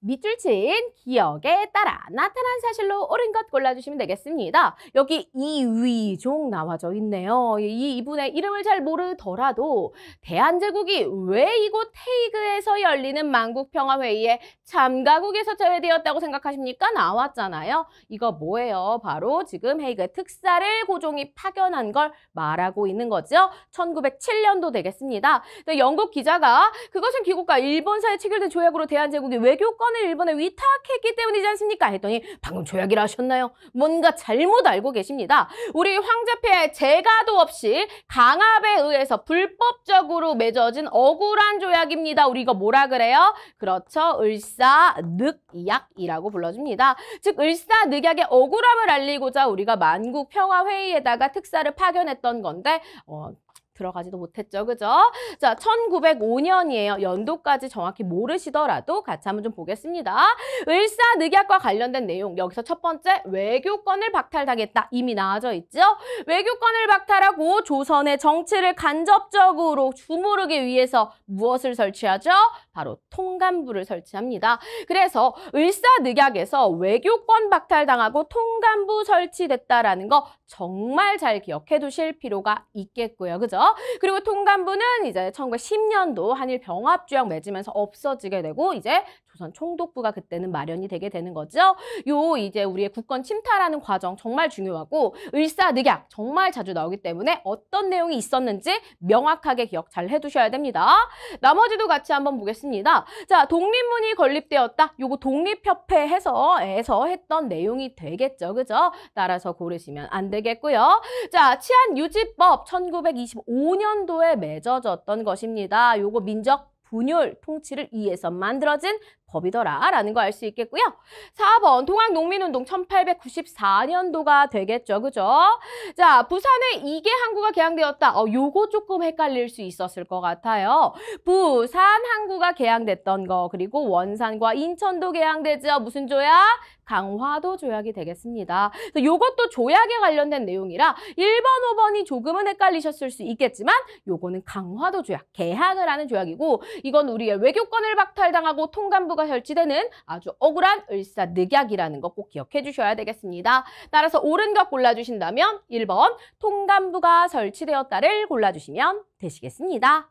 밑줄 친 기억에 따라 나타난 사실로 옳은 것 골라주시면 되겠습니다. 여기 이위종 나와져 있네요. 이 이분의 이름을 잘 모르더라도 대한제국이 왜 이곳 테이그에서 열리는 만국평화회의에 참가국에서 제외되었다고 생각하십니까? 나왔잖아요. 이거 뭐예요? 바로 지금 헤이그 특사를 고종이 파견한 걸 말하고 있는 거죠. 1907년도 되겠습니다. 네, 영국 기자가 그것은 기국과 일본사에 체결된 조약으로 대한제국이 외교권 사건을 일본에 위탁했기 때문이지 않습니까? 했더니 방금 조약이라 하셨나요? 뭔가 잘못 알고 계십니다. 우리 황제폐하의 재가도 없이 강압에 의해서 불법적으로 맺어진 억울한 조약입니다. 우리가 뭐라 그래요? 그렇죠. 을사늑약이라고 불러줍니다. 즉 을사늑약의 억울함을 알리고자 우리가 만국평화회의에다가 특사를 파견했던 건데 어, 들어가지도 못했죠. 그죠? 자, 1905년이에요. 연도까지 정확히 모르시더라도 같이 한번 좀 보겠습니다. 을사늑약과 관련된 내용. 여기서 첫 번째, 외교권을 박탈당했다. 이미 나와져 있죠? 외교권을 박탈하고 조선의 정치를 간접적으로 주무르기 위해서 무엇을 설치하죠? 바로 통감부를 설치합니다. 그래서 을사늑약에서 외교권 박탈당하고 통감부 설치됐다라는 거 정말 잘 기억해 두실 필요가 있겠고요. 그죠? 그리고 통감부는 이제 1910년도 한일 병합조약 맺으면서 없어지게 되고 이제 조선 총독부가 그때는 마련이 되게 되는 거죠. 요 이제 우리의 국권 침탈하는 과정 정말 중요하고 을사늑약 정말 자주 나오기 때문에 어떤 내용이 있었는지 명확하게 기억 잘 해두셔야 됩니다. 나머지도 같이 한번 보겠습니다. 자, 독립문이 건립되었다. 요거 독립협회에서 에서 했던 내용이 되겠죠. 그죠? 따라서 고르시면 안 되겠고요. 자, 치안 유지법 1925년도에 맺어졌던 것입니다. 요거 민족 분열 통치를 위해서 만들어진 법이더라라는 거 알 수 있겠고요. 4번 통학농민운동 1894년도가 되겠죠. 그죠? 자, 부산에 이개 항구가 개항되었다. 어, 요거 조금 헷갈릴 수 있었을 것 같아요. 부산 항 조가 개항됐던 거 그리고 원산과 인천도 개항되죠. 무슨 조약? 강화도 조약이 되겠습니다. 그래서 요것도 조약에 관련된 내용이라 1번, 5번이 조금은 헷갈리셨을 수 있겠지만 요거는 강화도 조약, 개항을 하는 조약이고 이건 우리의 외교권을 박탈당하고 통감부가 설치되는 아주 억울한 을사늑약이라는 거 꼭 기억해 주셔야 되겠습니다. 따라서 옳은 것 골라주신다면 1번 통감부가 설치되었다를 골라주시면 되시겠습니다.